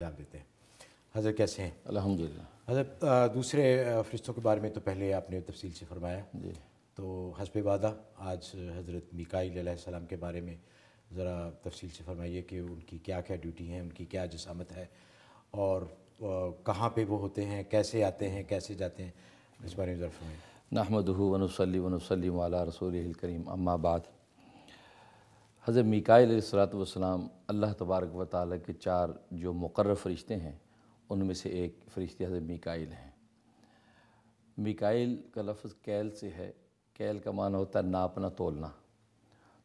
अंजाम देते हैं हज़र कैसे हैं अलहमदिल्ला हज़र दूसरे फरिश्तों के बारे में तो पहले आपने तफसील से फरमाया तो हसब वादा आज हज़रत मिकाईल के बारे में ज़रा तफसील से फरमाइए कि उनकी क्या क्या ड्यूटी है उनकी क्या जसामत है और कहाँ पर वो होते हैं कैसे आते हैं कैसे जाते हैं इस बारे में ज़रा फरमाइए वनसली वनसली वाला करीम अम्माबाद हज़र मिकाईल सलातम अल्लाह तबारक व ताल के चार जो मुकर फ़रिश्ते हैं उनमें से एक फ़रिश्ते हजर मिकाइल हैं मिकाइल का लफ्ज़ कैल से है कैल का माना होता है नापना तोलना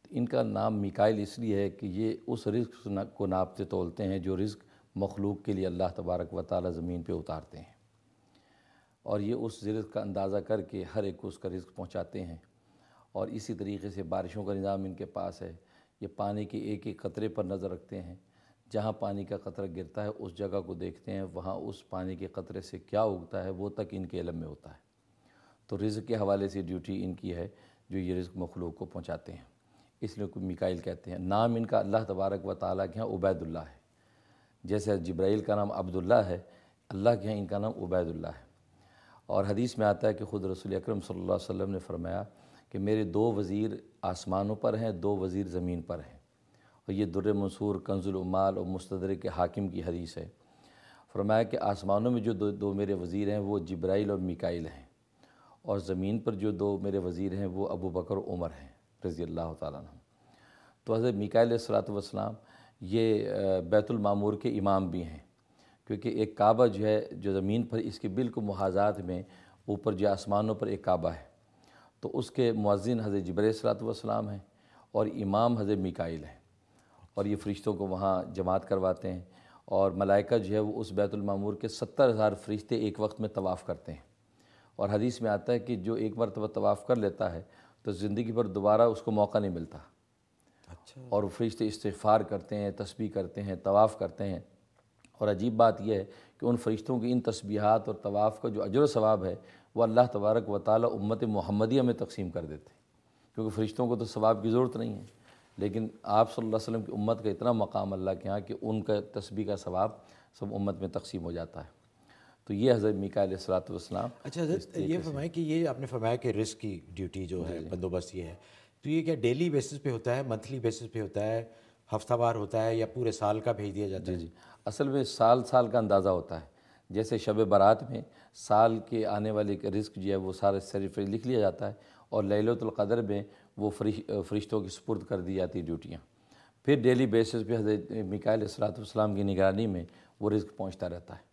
तो इनका नाम मिकाइल इसलिए है कि ये उस रिस्क को नापते तोलते हैं जो रिस्क मखलूक के लिए अल्लाह तबारक व ताल ज़मीन पर उतारते हैं और ये उस रिस्क का अंदाज़ा करके हर एक को उसका रिस्क पहुँचाते हैं और इसी तरीके से बारिशों का निज़ाम इनके पास है ये पानी के एक एक कतरे पर नज़र रखते हैं जहाँ पानी का कतरा गिरता है उस जगह को देखते हैं वहाँ उस पानी के कतरे से क्या उगता है वो तक इनके इलम में होता है तो रिज़ के हवाले से ड्यूटी इनकी है जो ये रिज़ मखलूक को पहुँचाते हैं इसलिए को मिकाइल कहते हैं नाम इनका अल्लाह तबारक व ताली के यहाँ उबैदुल्ला है जैसे जब्राइल का नाम अब्दुल्ला है अल्लाह के यहाँ इनका नाम उबैदुल्ला है और हदीस में आता है कि ख़ुद रसूल अक्रम सल्लल्लाहु वसम ने फरमाया कि मेरे दो वज़ीर आसमानों पर हैं दो वज़ीर ज़मीन पर हैं और ये दुर मंसूर कंजुलमाल और मुस्तर के हाकिम की हदीस है फरमाया कि आसमानों में जो दो दो मेरे वज़ीर हैं वो जब्राइल और मिकाइल हैं और ज़मीन पर जो दो मेरे वज़ीर हैं वो अबू बकर उमर हैं रज़ी अल्लाह ताली तो हज़रत मिकाइल सलातम ये बैतुलमूर के इमाम भी हैं क्योंकि एक काबा जो है जो ज़मीन पर इसके बिल्कुल महाजात में ऊपर जो आसमानों पर एक काबा है तो उसके मुआजिन हज़र जबर सलातम हैं और इमाम हज़र मिकाइल हैं और ये फ़रिश्तों को वहाँ जमात करवाते हैं और मलाइका जो है वो उस बैतुलमूर के सत्तर हज़ार फ़रिश्ते एक वक्त में तवाफ़ करते हैं और हदीस में आता है कि जो एक मरतबा तवाफ़ कर लेता है तो ज़िंदगी भर दोबारा उसको मौका नहीं मिलता अच्छा और फरिश्ते इस्तफ़ार करते हैं तस्बी करते हैं तवाफ़ करते हैं और अजीब बात यह है कि उन फरिश्तों की इन तस्बीहात और तवाफ़ का जो अजर सवाब है वो अल्लाह तबारक व ताली उम्मत महमदिया में तकसीम कर देते क्योंकि फ़रिश्तों को तो सवाब की ज़रूरत नहीं है लेकिन आप सल्लल्लाहु अलैहि वसल्लम की उम्मत का इतना मकाम अल्लाह के यहाँ कि उनका तस्बी का सवाब सब उम्मत में तकसीम हो जाता है तो ये हज़रत मिकाल सलातम अच्छा हज़रत ये फरमाया कि ये आपने फरमाया कि रिस्क की ड्यूटी जो है बंदोबस्त ये है तो ये क्या डेली बेसिस पे होता है मंथली बेसिस पे होता है हफ्ता बार होता है या पूरे साल का भेज दिया जाता है जी असल में साल साल का अंदाज़ा होता है जैसे शब बारात में साल के आने वाले रिस्क जो है वो सारे शरीफ लिख लिया जाता है और ललतुल्क़दर में वो फरिश्तों की सपुर्द कर दी जाती ड्यूटियाँ फिर डेली बेसिस पे हजरत मिकायल सलातम की निगरानी में वो रिस्क पहुँचता रहता है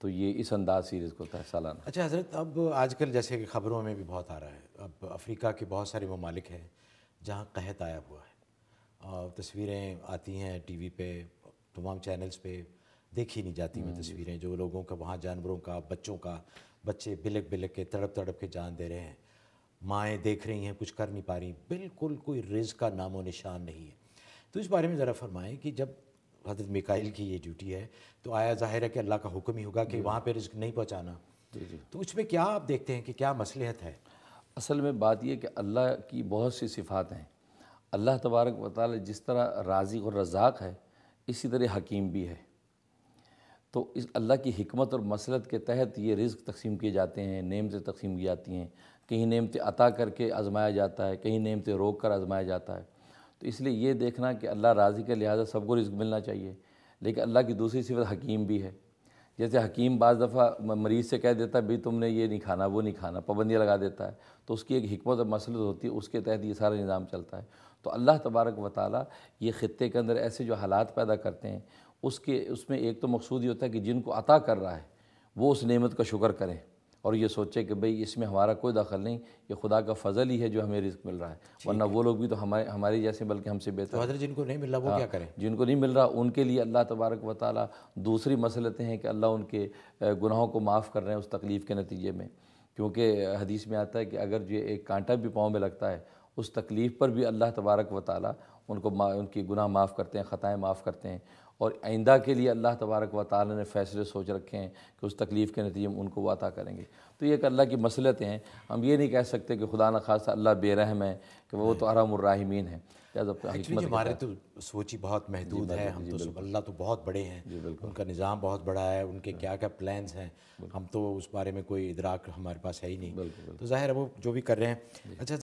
तो ये इस अंदाज से रिस्क होता है सालाना अच्छा हजरत अब आजकल जैसे कि ख़बरों में भी बहुत आ रहा है अब अफ्रीका के बहुत सारे ममालिक हैं जहाँ कहत आया हुआ है और तस्वीरें आती हैं टी वी पर तमाम चैनल्स पर देखी नहीं जाती वो हाँ तस्वीरें जो लोगों का वहाँ जानवरों का बच्चों का बच्चे बिलक बिलक के तड़प तड़प के जान दे रहे हैं माएँ देख रही हैं कुछ कर नहीं पा रही बिल्कुल कोई रिज का नामो निशान नहीं है तो इस बारे में ज़रा फरमाएं कि जब हजरत मिकाइल की ये ड्यूटी है तो आया जाहिर है कि अल्लाह का हुक्म ही होगा कि वहाँ पर रिस्क नहीं पहुँचाना तो उसमें क्या आप देखते हैं कि क्या मसलहत है असल में बात यह कि अल्लाह की बहुत सी सिफ़ात हैं अल्लाह तबारक वाल जिस तरह राज़ी और रज़ाक है इसी तरह हकीम भी है तो इस अल्लाह की हमत और मसलत के तहत ये रिज़ तकसीम किए जाते हैं नेमतें तकसीम की जाती हैं कहीं नेमतें अता करके आजमाया जाता है कहीं नेमतें रोक कर आजमाया जाता है तो इसलिए ये देखना कि अल्लाह राज़ी के लिहाजा सबको रिज़ मिलना चाहिए लेकिन अल्लाह की दूसरी सिफत हकीम भी है जैसे हकीम बज़ दफ़ा मरीज़ से कह देता है भाई तुमने ये नहीं खाना वो नहीं खाना पाबंदियाँ लगा देता है तो उसकी एक हमत और मसलत होती है उसके तहत ये सारा निज़ाम चलता है तो अल्लाह तबारक वाली ये ख़त्े के अंदर ऐसे जो हालात पैदा करते हैं उसके उसमें एक तो मकसूद ये होता है कि जिनको अता कर रहा है वो उस नेमत का शुक्र करें और ये सोचे कि भाई इसमें हमारा कोई दखल नहीं ये खुदा का फजल ही है जो हमें रिस्क मिल रहा है वरना वो लोग भी तो हमारे हमारे जैसे बल्कि हमसे बेहतर तो जिनको नहीं मिल रहा वो आ, हाँ, क्या करें जिनको नहीं मिल रहा उनके लिए अल्लाह तबारक व ताली दूसरी मसलतें हैं कि अल्लाह उनके गुनाहों को माफ़ कर रहे हैं उस तकलीफ़ के नतीजे में क्योंकि हदीस में आता है कि अगर जो एक कांटा भी पाँव में लगता है उस तकलीफ़ पर भी अल्लाह तबारक व ताली उनको उनकी गुनाह माफ़ करते हैं ख़ताएँ माफ़ करते हैं और आइंदा के लिए अल्लाह तबारक व ताल ने फ़ैसले सोच रखे हैं कि उस तकलीफ़ के नतीजे में उनको वो अता करेंगे तो ये एक अल्लाह की मसलतें हैं हम ये नहीं कह सकते कि खुदा न खासा अल्लाह बेरहम है कि वो तो आरामीन है हमारे तो सोच ही बहुत महदूद है हम तो अल्लाह तो बहुत बड़े हैं उनका निज़ाम बहुत बड़ा है उनके क्या क्या प्लान्स हैं हम तो उस बारे में कोई इदराक हमारे पास है ही नहीं तो ज़ाहिर है वो जो भी कर रहे हैं अच्छा